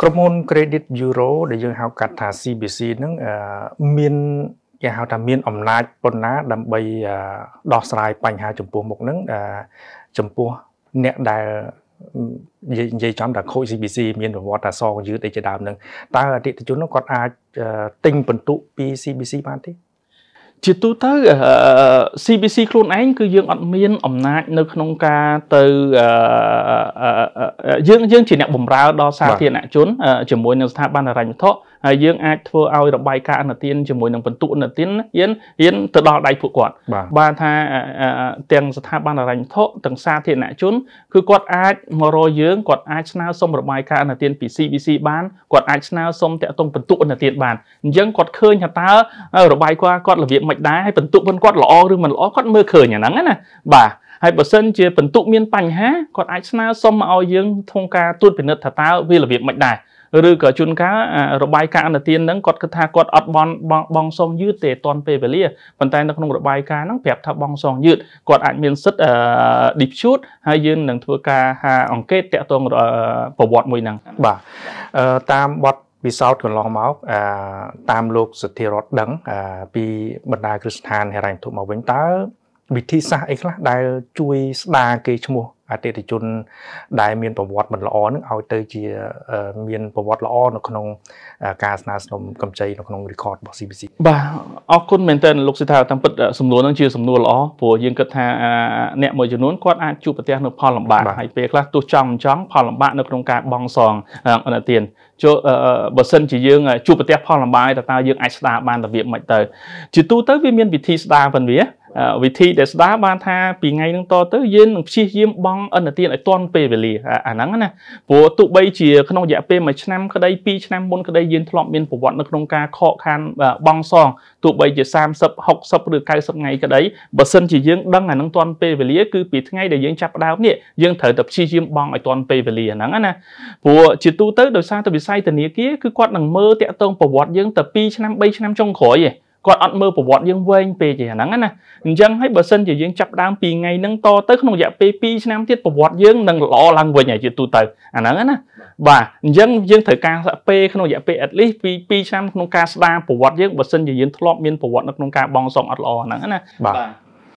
ក្រុមហ៊ុន Credit Bureau ដែលយើងហៅកាត់ថា CBC ហ្នឹងមានគេហៅថាមានអំណាចប៉ុណ្ណា ដើម្បីដោះស្រាយបញ្ហាចំពោះមុខហ្នឹងចំពោះអ្នកដែលនិយាយចំថាខូច CBC មានប្រវត្តិថាសងយឺតអីជាដើមហ្នឹងតើអតិថិជនគាត់អាច ទិញបន្ទុកពី CBC បានទេជាទូទៅ CBC ខ្លួនឯងគឺយើងអត់មានអំណាចនៅក្នុងការទៅយើងយើងជាអ្នកបម្រើដល់សាធារណជនជាមួយនឹងស្ថាប័នរញ្ញវត្ថុហើយយើងអាចធ្វើឲ្យរបាយការណ៍អនុទានជាមួយនឹងបន្ទុកអនុទានហ៊ានហ៊ានទៅដល់ដៃពួកគាត់បានថាទាំងស្ថាប័នអរញ្ញធទាំងសាធារណជន គឺគាត់អាចមករកយើងគាត់អាចស្នើសុំរបាយការណ៍អនុទានពី CBC បានគាត់អាចស្នើសុំតាក់ទងបន្ទុកអនុទានបានអញ្ចឹងគាត់ឃើញថាតើរបាយការណ៍គាត់របៀបមិនដែរហើយបន្ទុករបស់គាត់ល្អឬមិនល្អគាត់មើលឃើញអាហ្នឹងណាបាទហើយបើសិនជាពិន្ទុមានបញ្ហាគាត់អាចស្នើសុំមកឲ្យយើងធ្វើការត្រួតពិនិត្យថាតើវារបៀបមិនដែរឬក៏ជួនកាលរបាយការណ៍អន្តទានហ្នឹងគាត់គិតថាគាត់អត់បនបងសុំយឺតទេអត់ទាន់ពេលវេលាប៉ុន្តែ នៅក្នុងរបាយការណ៍ហ្នឹងប្រាប់ថាបងសុំយឺតគាត់អាចមានសិទ្ធិ dispute ហើយយើងនឹងធ្វើការហាអង្កេតតាក់ទងប្រវត្តិមួយហ្នឹងបាទតាមបទពិសោធន៍កន្លងមកតាមលោកសទ្ធិរដ្ឋដឹងពីបណ្ដាគ្រឹះស្ថានហិរញ្ញវត្ថុមកវិញតើវិធីសាស្ត្រអីខ្លះដែលជួយ ស្ដារគេឈ្មោះអតិថិជន ដែលមានប្រវត្តិមិនល្អនឹងឲ្យទៅជាមានប្រវត្តិល្អនៅក្នុងការស្នើសុំកម្ចីនៅក្នុង record របស់ CBC បាទអរគុណមែនទែនលោកសិដ្ឋាតាមពិតសំណួរនឹងជា សំណួរល្អព្រោះយើងគិតថាអ្នកមួយចំនួនគាត់អាចជួបប្រទះនៅផលលំបាកហើយពេលខ្លះទោះចង់មិនចង់ផលលំបាកនៅក្នុងការបង់សងអនទានចូលបើសិនជាយើងជួបប្រទះផលលំបាកតើតើយើងអាចស្ដារបានរបៀបម៉េចទៅជាទូទៅវាមានវិធីស្ដារប៉ុនវាវិធីដែលស្ដារបានថាពីថ្ងៃហ្នឹងតទៅយើងនឹងព្យាយាមបង់អន្តទានឲ្យទាន់ពេលវេលាអាហ្នឹងណាព្រោះទោះបីជាក្នុងរយៈពេល1ឆ្នាំក្តី2ឆ្នាំមុនក្តីយើងធ្លាប់មានប្រវត្តិនៅក្នុងការខកខាន បង់សងទោះបីជា30 60ឬ90ថ្ងៃក្តីបើសិនជាយើងដឹងអាហ្នឹងទាន់ពេលវេលា គឺពីថ្ងៃដែលយើងចាប់ផ្ដើមនេះយើងត្រូវតែព្យាយាមបង់ឲ្យទាន់ពេលវេលាហ្នឹងណាព្រោះជាទូទៅដោយសារតែវិស័យធនាគារគឺគាត់នឹងមើលតាក់ទងប្រវត្តិយើងតែ2ឆ្នាំ3ឆ្នាំចុងក្រោយឯងគាត់អត់មើលប្រវត្តិយើងវែងពេកទេអាហ្នឹងណាអញ្ចឹងហើយបើសិនជាយើងចាប់ដើមពីថ្ងៃហ្នឹងតទៅក្នុងរយៈពេល2ឆ្នាំទៀតប្រវត្តិយើងនឹងល្អឡើងវិញហើយជាទូទៅអាហ្នឹងណាបាទអញ្ចឹងយើងត្រូវការពេលក្នុងរយៈពេល at least ពី2ឆ្នាំក្នុងការស្ដារប្រវត្តិយើងបើសិនជាយើងធ្លាប់មានប្រវត្តិនៅក្នុងការបង់សុំអត់ល្អហ្នឹងណាបាទ